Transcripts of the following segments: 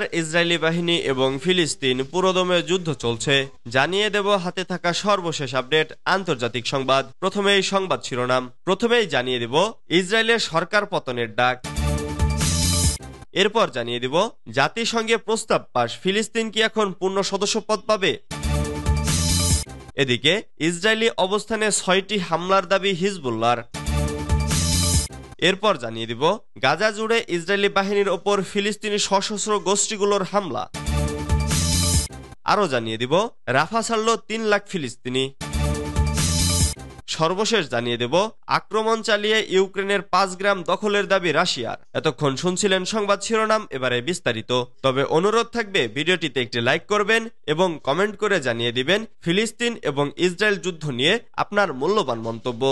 গাজার ইসরায়েলি বাহিনী এবং ফিলিস্তিন পুরোদমে যুদ্ধ চলছে জানিয়ে দেব হাতে থাকা সর্বশেষ আপডেট আন্তর্জাতিক সংবাদ প্রথমেই সংবাদ শিরোনাম প্রথমেই জানিয়ে দেব ইসরায়েলের সরকার পতনের ডাক এরপর জানিয়ে দেব জাতিসংঘে প্রস্তাব পাশ ফিলিস্তিন কি এখন পূর্ণ সদস্যপদ পাবে এদিকে ইসরায়েলি অবস্থানে ছয়টি হামলার দাবি হিজবুল্লার এরপর জানিয়ে দিব গাজা জুড়ে ইসরায়েলি বাহিনীর ওপর ফিলিস্তিনি সশস্ত্র গোষ্ঠীগুলোর হামলা আরও জানিয়ে দিব রাফা ছাড়ল তিন লাখ ফিলিস্তিনি সর্বশেষ জানিয়ে দেব আক্রমণ চালিয়ে ইউক্রেনের পাঁচ গ্রাম দখলের দাবি রাশিয়ার এতক্ষণ শুনছিলেন সংবাদ শিরোনাম এবারে বিস্তারিত তবে অনুরোধ থাকবে ভিডিওটিতে একটি লাইক করবেন এবং কমেন্ট করে জানিয়ে দিবেন ফিলিস্তিন এবং ইসরায়েল যুদ্ধ নিয়ে আপনার মূল্যবান মন্তব্য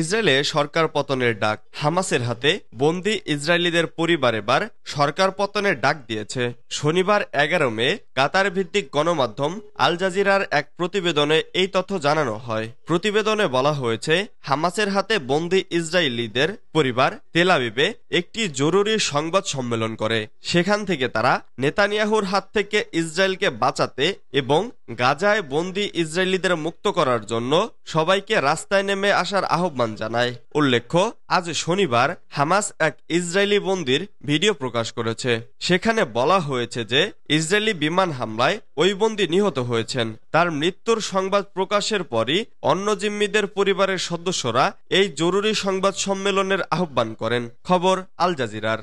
ইসরায়েলে সরকার পতনের ডাক হামাসের হাতে বন্দি ইসরায়েলিদের পরিবার এবার সরকার পতনের ডাক দিয়েছে শনিবার এগারো মে কাতার ভিত্তিক গণমাধ্যম আল জাজিরার এক প্রতিবেদনে এই তথ্য জানানো হয় প্রতিবেদনে বলা হয়েছে হামাসের হাতে বন্দি ইসরায়েলিদের পরিবার তেলাবিবে একটি জরুরি সংবাদ সম্মেলন করে সেখান থেকে তারা নেতানিয়াহুর হাত থেকে ইসরায়েলকে বাঁচাতে এবং গাজায় বন্দি ইসরায়েলিদের মুক্ত করার জন্য সবাইকে রাস্তায় নেমে আসার আহ্বান আহ্বান জানায় উল্লেখ্য আজ শনিবার হামাস এক ইসরায়েলি বন্দির ভিডিও প্রকাশ করেছে সেখানে বলা হয়েছে যে ইসরায়েলি বিমান হামলায় ওই বন্দি নিহত হয়েছেন তার মৃত্যুর সংবাদ প্রকাশের পরই অন্য জিম্মিদের পরিবারের সদস্যরা এই জরুরি সংবাদ সম্মেলনের আহ্বান করেন খবর আল জাজিরার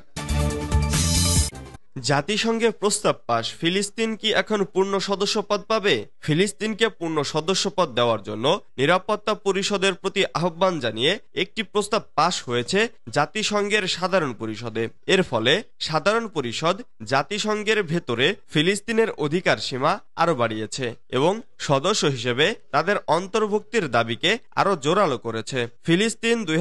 জাতিসংঘে প্রস্তাব পাশ ফিলিস্তিন কি এখন পূর্ণ সদস্যপদ পাবে ফিলিস্তিনকে পূর্ণ সদস্যপদ দেওয়ার জন্য নিরাপত্তা পরিষদের প্রতি আহ্বান জানিয়ে একটি প্রস্তাব পাশ হয়েছে জাতিসংঘের সাধারণ পরিষদে এর ফলে সাধারণ পরিষদ জাতিসংঘের ভেতরে ফিলিস্তিনের অধিকার সীমা আরও বাড়িয়েছে এবং সদস্য হিসেবে তাদের অন্তর্ভুক্তির দাবিকে আরও জোরালো করেছে ফিলিস্তিন দুই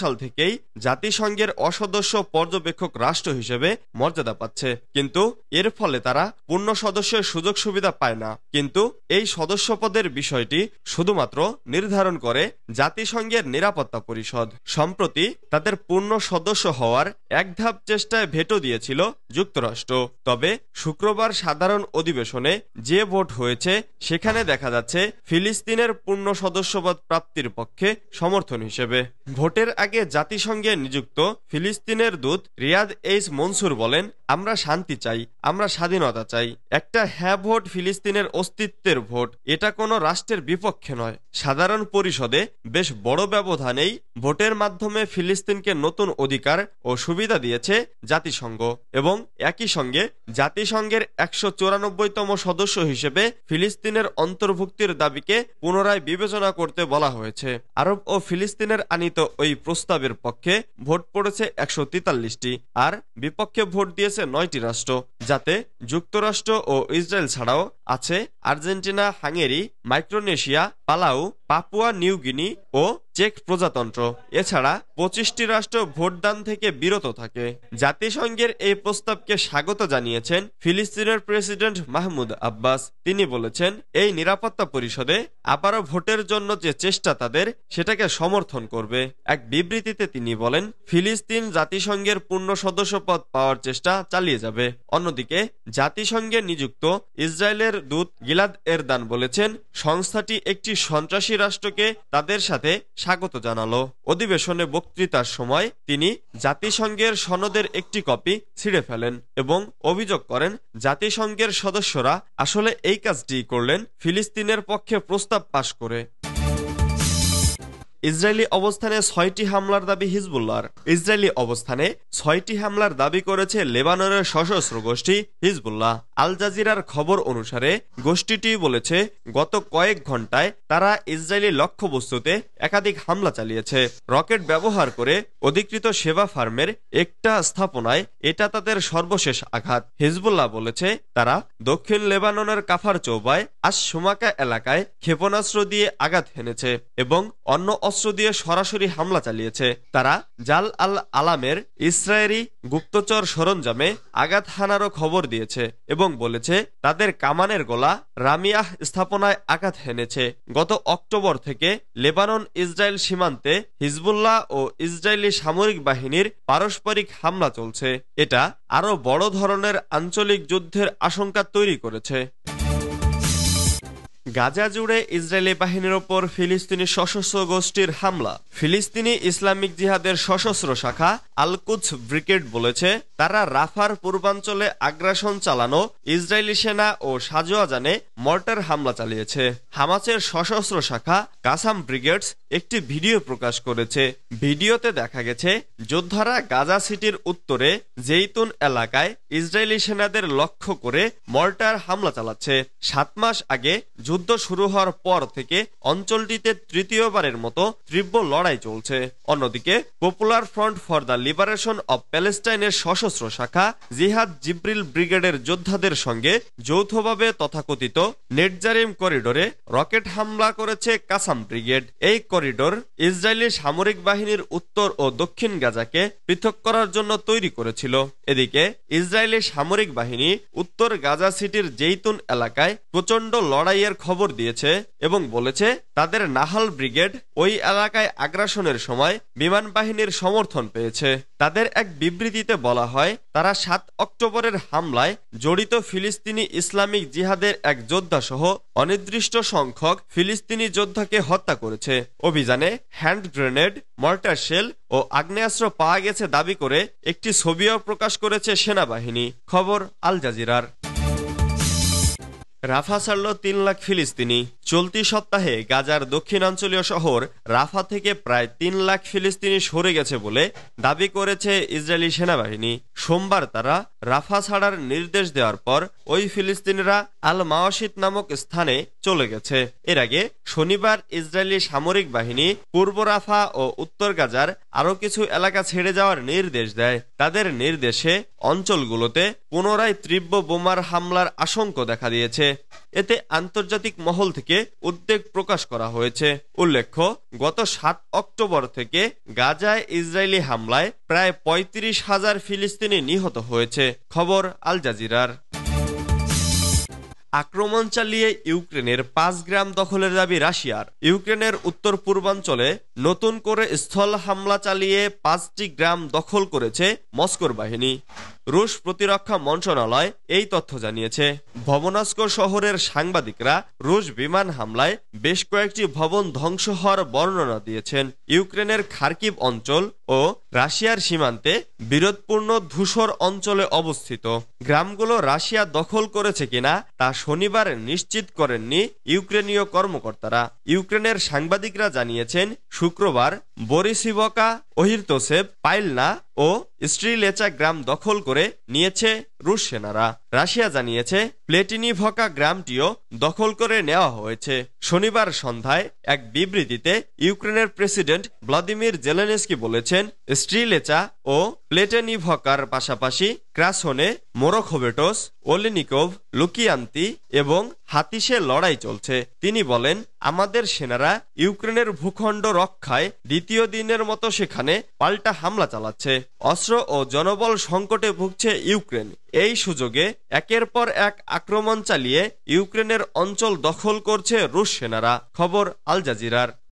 সাল থেকেই জাতিসংঘের অসদস্য পর্যবেক্ষক রাষ্ট্র হিসেবে মর্যাদা পাচ্ছে কিন্তু এর ফলে তারা পূর্ণ সদস্যের সুযোগ সুবিধা পায় না কিন্তু এই সদস্যপদের বিষয়টি শুধুমাত্র নির্ধারণ করে জাতিসংঘের নিরাপত্তা পরিষদ সম্প্রতি তাদের পূর্ণ সদস্য হওয়ার এক ধাপ চেষ্টায় ভেটো দিয়েছিল যুক্তরাষ্ট্র তবে শুক্রবার সাধারণ অধিবেশনে যে ভোট হয়েছে সেখানে এখানে দেখা যাচ্ছে ফিলিস্তিনের পূর্ণ সদস্যপদ প্রাপ্তির পক্ষে সমর্থন হিসেবে ভোটের আগে জাতিসংঘে নিযুক্ত ফিলিস্তিনের দূত রিয়াদ এইস মনসুর বলেন আমরা শান্তি চাই আমরা স্বাধীনতা চাই একটা হ্যাঁ ভোট ফিলিস্তিনের অস্তিত্বের ভোট এটা কোনো রাষ্ট্রের বিপক্ষে নয় সাধারণ পরিষদে বেশ বড় ব্যবধানেই ভোটের মাধ্যমে ফিলিস্তিনকে নতুন অধিকার ও সুবিধা দিয়েছে জাতিসংঘ এবং একই সঙ্গে জাতিসংঘের একশো চুরানব্বইতম সদস্য হিসেবে ফিলিস্তিনের অন্তর্ভুক্তির দাবিকে পুনরায় বিবেচনা করতে বলা হয়েছে আরব ও ফিলিস্তিনের আনিত ওই প্রস্তাবের পক্ষে ভোট পড়েছে একশো তেতাল্লিশটি আর বিপক্ষে ভোট দিয়েছে নয়টি রাষ্ট্র যাতে যুক্তরাষ্ট্র ও ইসরায়েল ছাড়াও আছে Argentina Hungary Micronesia Palau Papua New Guinea ও চেক প্রজাতন্ত্র এছাড়া পঁচিশটি রাষ্ট্র ভোটদান থেকে বিরত থাকে জাতিসংঘের এই প্রস্তাবকে স্বাগত জানিয়েছেন ফিলিস্তিনের প্রেসিডেন্ট মাহমুদ আব্বাস তিনি বলেছেন এই নিরাপত্তা পরিষদে আবারও ভোটের জন্য যে চেষ্টা তাদের সেটাকে সমর্থন করবে এক বিবৃতিতে তিনি বলেন ফিলিস্তিন জাতিসংঘের পূর্ণ সদস্যপদ পাওয়ার চেষ্টা চালিয়ে যাবে অন্যদিকে জাতিসংঘে নিযুক্ত ইসরায়েলের দূত গিলাদ এরদান বলেছেন সংস্থাটি একটি সন্ত্রাসী রাষ্ট্রকে তাদের সাথে স্বাগত জানালো অধিবেশনে বক্তৃতার সময় তিনি জাতিসংঘের সনদের একটি কপি ছিঁড়ে ফেলেন এবং অভিযোগ করেন জাতিসংঘের সদস্যরা আসলে এই কাজটি করলেন ফিলিস্তিনের পক্ষে প্রস্তাব পাশ করে ইসরায়েলি অবস্থানে ছয়টি হামলার দাবি হিজবুল্লার ইসরায়েলি অবস্থানে ছয়টি হামলার দাবি করেছে লেবাননের সশস্ত্র গোষ্ঠী হিজবুল্লাহ আল জাজিরার খবর অনুসারে গোষ্ঠীটি বলেছে গত কয়েক ঘন্টায় তারা ইসরায়েলি লক্ষ্যবস্তুতে একাধিক হামলা চালিয়েছে রকেট ব্যবহার করে অধিকৃত সেবা ফার্মের একটা স্থাপনায় এটা তাদের সর্বশেষ আঘাত হিজবুল্লাহ বলেছে তারা দক্ষিণ লেবাননের কাফার চৌবায় আজ সুমাকা এলাকায় ক্ষেপণাস্ত্র দিয়ে আঘাত হেনেছে এবং অন্য অস্ত্র দিয়ে সরাসরি হামলা চালিয়েছে তারা জাল আল আলামের ইসরায়েলি গুপ্তচর সরঞ্জামে আঘাত হানারও খবর দিয়েছে এবং বলেছে তাদের কামানের গলা রামিয়াহ স্থাপনায় আঘাত হেনেছে গত অক্টোবর থেকে লেবানন ইসরায়েল সীমান্তে হিজবুল্লাহ ও ইসরায়েলি সামরিক বাহিনীর পারস্পরিক হামলা চলছে এটা আরও বড় ধরনের আঞ্চলিক যুদ্ধের আশঙ্কা তৈরি করেছে গাজা জুড়ে ইসরায়েলি বাহিনীর ওপর ফিলিস্তিনি সশস্ত্র গোষ্ঠীর হামলা ফিলিস্তিনি ইসলামিক জিহাদের সশস্ত্র শাখা আলকুচ ব্রিকেট বলেছে তারা রাফার পূর্বাঞ্চলে আগ্রাসন চালানো ইসরায়েলি সেনা ও সাজোয়াজানে মর্টার হামলা চালিয়েছে হামাসের সশস্ত্র শাখা কাসাম ব্রিগেডস একটি ভিডিও প্রকাশ করেছে ভিডিওতে দেখা গেছে যোদ্ধারা গাজা সিটির উত্তরে জেইতুন এলাকায় ইসরায়েলি সেনাদের লক্ষ্য করে মর্টার হামলা চালাচ্ছে সাত মাস আগে যুদ্ধ শুরু হওয়ার পর থেকে অঞ্চলটিতে তৃতীয়বারের মতো তীব্র লড়াই চলছে অন্যদিকে Popular Front for the Liberation of প্যালেস্টাইনের সশস্ত্র শাখা জিহাদ জিব্রিল ব্রিগেডের যোদ্ধাদের সঙ্গে যৌথভাবে তথাকথিত নেটজারিম করিডোরে রকেট হামলা করেছে কাসাম ব্রিগেড এই করিডোর ইসরায়েলি সামরিক বাহিনীর উত্তর ও দক্ষিণ গাজাকে পৃথক করার জন্য তৈরি করেছিল এদিকে ইসরায়েলি সামরিক বাহিনী উত্তর গাজা সিটির জেইতুন এলাকায় প্রচণ্ড লড়াইয়ের খবর দিয়েছে এবং বলেছে তাদের নাহাল ব্রিগেড ওই এলাকায় আগ্রাসনের সময় বিমান বাহিনীর সমর্থন পেয়েছে তাদের এক বিবৃতিতে বলা হয় তারা সাত অক্টোবরের হামলায় জড়িত ফিলিস্তিনি ইসলামিক জিহাদের এক যোদ্ধাসহ অনির্দিষ্ট সংখ্যক ফিলিস্তিনি যোদ্ধাকে হত্যা করেছে অভিযানে হ্যান্ড গ্রেনেড মর্টার শেল ও আগ্নেয়াস্ত্র পাওয়া গেছে দাবি করে একটি ছবিও প্রকাশ করেছে সেনাবাহিনী খবর আল জাজিরার রাফা ছাড়ল তিন লাখ ফিলিস্তিনি চলতি সপ্তাহে গাজার দক্ষিণাঞ্চলীয় শহর রাফা থেকে প্রায় তিন লাখ ফিলিস্তিনি সরে গেছে বলে দাবি করেছে ইসরায়েলি সেনাবাহিনী সোমবার তারা রাফা ছাড়ার নির্দেশ দেওয়ার পর ওই ফিলিস্তিনিরা আল মাওয়াসিদ নামক স্থানে চলে গেছে এর আগে শনিবার ইসরায়েলি সামরিক বাহিনী পূর্ব রাফা ও উত্তর গাজার আরও কিছু এলাকা ছেড়ে যাওয়ার নির্দেশ দেয় তাদের নির্দেশে অঞ্চলগুলোতে পুনরায় তীব্র বোমার হামলার আশঙ্কা দেখা দিয়েছে এতে আন্তর্জাতিক মহল থেকে উদ্বেগ প্রকাশ করা হয়েছে উল্লেখ্য গত সাত অক্টোবর থেকে গাজায় ইসরায়েলি হামলায় প্রায় পঁয়ত্রিশ হাজার ফিলিস্তিনি নিহত হয়েছে খবর আল জাজিরার আক্রমণ চালিয়ে ইউক্রেনের পাঁচ গ্রাম দখলের দাবি রাশিয়ার ইউক্রেনের উত্তর পূর্বাঞ্চলে নতুন করে স্থল হামলা চালিয়ে পাঁচটি গ্রাম দখল করেছে মস্কোর বাহিনী রুশ প্রতিরক্ষা মন্ত্রণালয় এই তথ্য জানিয়েছে ভবনাস্কো শহরের সাংবাদিকরা রুশ বিমান হামলায় বেশ কয়েকটি ভবন ধ্বংস হওয়ার বর্ণনা দিয়েছেন ইউক্রেনের খার্কিব অঞ্চল ও রাশিয়ার সীমান্তে বিরোধপূর্ণ ধূসর অঞ্চলে অবস্থিত গ্রামগুলো রাশিয়া দখল করেছে কিনা তা শনিবার নিশ্চিত করেননি ইউক্রেনীয় কর্মকর্তারা ইউক্রেনের সাংবাদিকরা জানিয়েছেন শুক্রবার বরিসিবকা ওহির তোসেব পাইলনা ও স্ট্রিলেচা গ্রাম দখল করে নিয়েছে রুশ সেনারা রাশিয়া জানিয়েছে প্লেটিনিভকা গ্রামটিও দখল করে নেওয়া হয়েছে শনিবার সন্ধ্যায় এক বিবৃতিতে ইউক্রেনের প্রেসিডেন্ট ভ্লাদিমির জেলেনেস্কি বলেছেন স্ট্রিলেচা ও প্লেটেনিভকার পাশাপাশি ক্রাসনে মোরোখোবেটোস ওলিনিকোভ লুকিয়ান্তি এবং হাতিসে লড়াই চলছে তিনি বলেন আমাদের সেনারা ইউক্রেনের ভূখণ্ড রক্ষায় দ্বিতীয় দিনের মতো সেখানে পাল্টা হামলা চালাচ্ছে অস্ত্র ও জনবল সংকটে ভুগছে ইউক্রেন এই সুযোগে একের পর এক আক্রমণ চালিয়ে ইউক্রেনের অঞ্চল দখল করছে রুশ সেনারা খবর আল জাজিরার